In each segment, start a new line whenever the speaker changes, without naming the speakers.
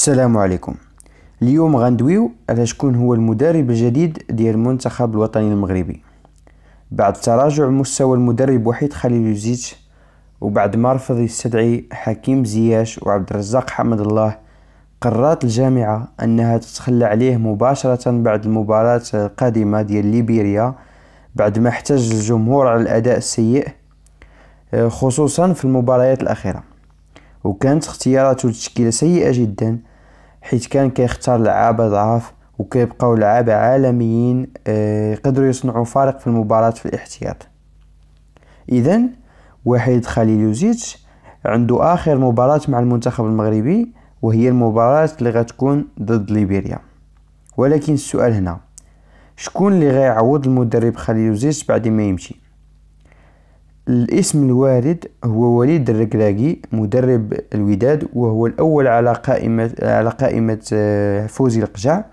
السلام عليكم اليوم غندويو على شكون هو المدرب الجديد ديال المنتخب الوطني المغربي بعد تراجع مستوى المدرب وحيد خليل يوزيتش وبعد ما رفض يستدعي حكيم زياش وعبد الرزاق حمد الله قررت الجامعة أنها تتخلى عليه مباشرة بعد المباراة القادمة ديال ليبيريا بعد ما احتج الجمهور على الأداء السيء آه، خصوصا في المباريات الأخيرة وكانت اختياراته لتشكيلة سيئة جدا حيت كان كيختار لعابة ضعاف وكيبقاو لعابة عالميين آه، يقدروا يصنعوا فارق في المباراة في الاحتياط إذا وحيد يوزيتش عنده آخر مباراة مع المنتخب المغربي وهي المباراة اللي غتكون ضد ليبيريا ولكن السؤال هنا شكون اللي غيعوض المدرب يوزيتش بعد ما يمشي الاسم الوارد هو وليد الركراكي مدرب الوداد وهو الأول على قائمة على قائمة آه، فوزي القجع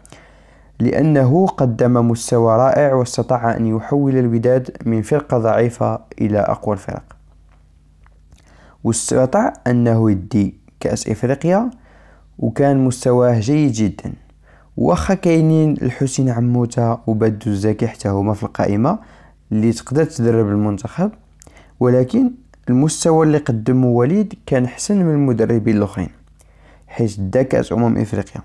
لأنه قدم مستوى رائع واستطاع أن يحول الوداد من فرقة ضعيفة إلى أقوى الفرق واستطاع أنه يدي كأس إفريقيا وكان مستواه جيد جدا واخا كاينين الحسين عموتة وبدو الزكي حتى هما في القائمة اللي تقدر تدرب المنتخب ولكن المستوى اللي قدمه وليد كان احسن من المدربين الاخرين حيت دا كاس امم افريقيا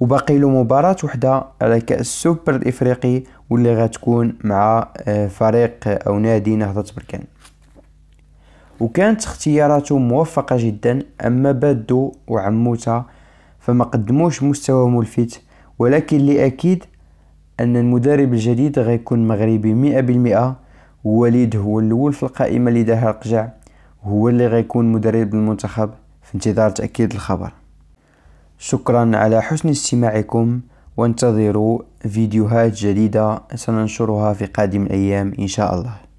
وباقي له مباراة وحدة على كأس السوبر الإفريقي واللي غتكون مع آه، فريق أو نادي نهضة بركان وكانت اختياراته موفقة جدا أما بادو وعموتا فما قدموش مستوى ملفت ولكن لأكيد أن المدرب الجديد غيكون مغربي مئة بالمئة وليد هو الاول في القائمه اللي داها القجع هو اللي غيكون مدرب المنتخب في انتظار تاكيد الخبر شكرا على حسن استماعكم وانتظروا فيديوهات جديده سننشرها في قادم الايام ان شاء الله